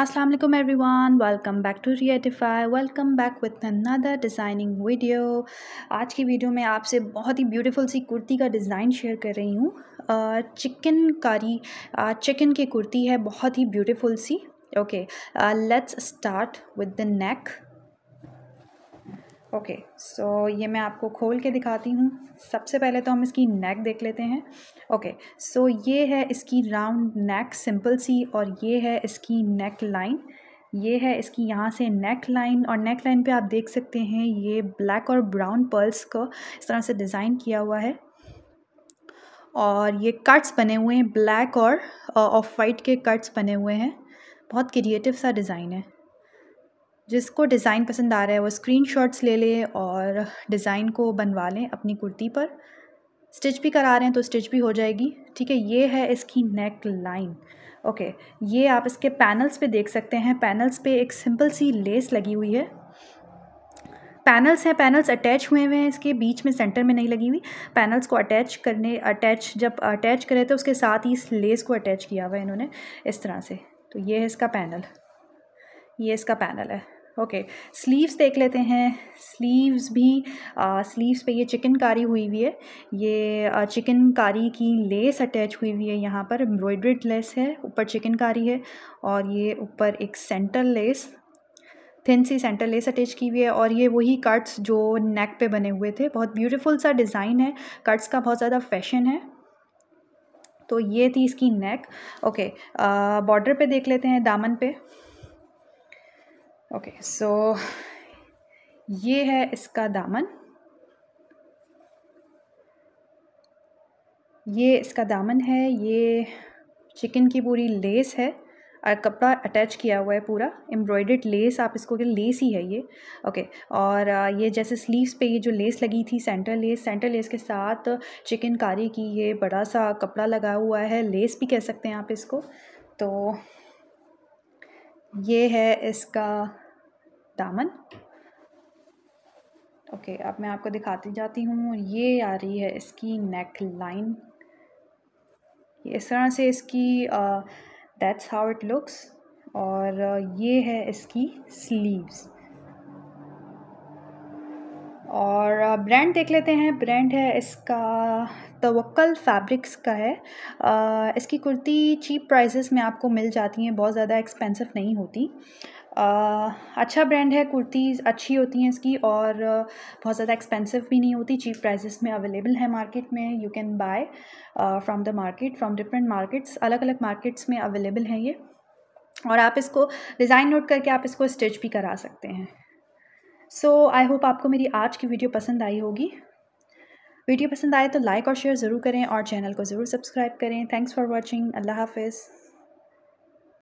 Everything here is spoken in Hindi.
Aslam everyone welcome back to Reatify welcome back with another designing video आज की वीडियो में आपसे बहुत ही ब्यूटीफुल सी कुर्ती का डिज़ाइन शेयर कर रही हूँ चिकन कारी चिकन की कुर्ती है बहुत ही ब्यूटीफुल सी okay let's start with the neck okay so ये मैं आपको खोल के दिखाती हूँ सबसे पहले तो हम इसकी नेक देख लेते हैं ओके सो ये है इसकी राउंड नेक सिंपल सी और ये है इसकी नेक लाइन ये है इसकी यहाँ से नेक लाइन और नेक लाइन पे आप देख सकते हैं ये ब्लैक और ब्राउन पर्ल्स को इस तरह से डिज़ाइन किया हुआ है और ये कट्स बने हुए हैं ब्लैक और ऑफ uh, वाइट के कट्स बने हुए हैं बहुत क्रिएटिव सा डिज़ाइन है जिसको डिज़ाइन पसंद आ रहा है वो स्क्रीनशॉट्स ले लें और डिज़ाइन को बनवा लें अपनी कुर्ती पर स्टिच भी करा रहे हैं तो स्टिच भी हो जाएगी ठीक है ये है इसकी नेक लाइन ओके ये आप इसके पैनल्स पे देख सकते हैं पैनल्स पे एक सिंपल सी लेस लगी हुई है पैनल्स हैं पैनल्स अटैच हुए हुए हैं इसके बीच में सेंटर में नहीं लगी हुई पैनल्स को अटैच करने अटैच जब अटैच करे तो उसके साथ ही इस लेस को अटैच किया हुआ है इन्होंने इस तरह से तो ये है इसका पैनल ये इसका पैनल है ओके स्लीव्स देख लेते हैं स्लीव्स भी स्लीव्स पे ये चिकनकारी हुई हुई है ये चिकनकारी की लेस अटैच हुई हुई है यहाँ पर एम्ब्रॉयड्रेड लेस है ऊपर चिकनकारी है और ये ऊपर एक सेंटर लेस थिन सी सेंटर लेस अटैच की हुई है और ये वही कट्स जो नेक पे बने हुए थे बहुत ब्यूटीफुल सा डिज़ाइन है कट्स का बहुत ज़्यादा फैशन है तो ये थी इसकी नेक ओके बॉर्डर पे देख लेते हैं दामन पे ओके सो ये है इसका दामन ये इसका दामन है ये चिकन की पूरी लेस है कपड़ा अटैच किया हुआ है पूरा एम्ब्रॉयडर्ड लेस आप इसको के लेस ही है ये ओके और ये जैसे स्लीव्स पे ये जो लेस लगी थी सेंटर लेस सेंटर लेस के साथ चिकन कारी की ये बड़ा सा कपड़ा लगा हुआ है लेस भी कह सकते हैं आप इसको तो ये है इसका दामन ओके अब मैं आपको दिखाती जाती हूँ ये आ रही है इसकी नेक लाइन इस तरह से इसकी दैट्स हाउ इट लुक्स और ये है इसकी स्लीव्स और ब्रांड देख लेते हैं ब्रांड है इसका तवक्ल फैब्रिक्स का है आ, इसकी कुर्ती चीप प्राइसेस में आपको मिल जाती हैं बहुत ज़्यादा एक्सपेंसिव नहीं होती आ, अच्छा ब्रांड है कुर्तीज़ अच्छी होती हैं इसकी और बहुत ज़्यादा एक्सपेंसिव भी नहीं होती चीप प्राइसेस में अवेलेबल है मार्केट में you can buy from the market from different markets अलग अलग मार्केट्स में अवेलेबल है ये और आप इसको डिज़ाइन नोट करके आप इसको स्टिच भी करा सकते हैं सो आई होप आपको मेरी आज की वीडियो पसंद आई होगी वीडियो पसंद आए तो लाइक और शेयर ज़रूर करें और चैनल को ज़रूर सब्सक्राइब करें थैंक्स फॉर वॉचिंग अल्लाह हाफिज़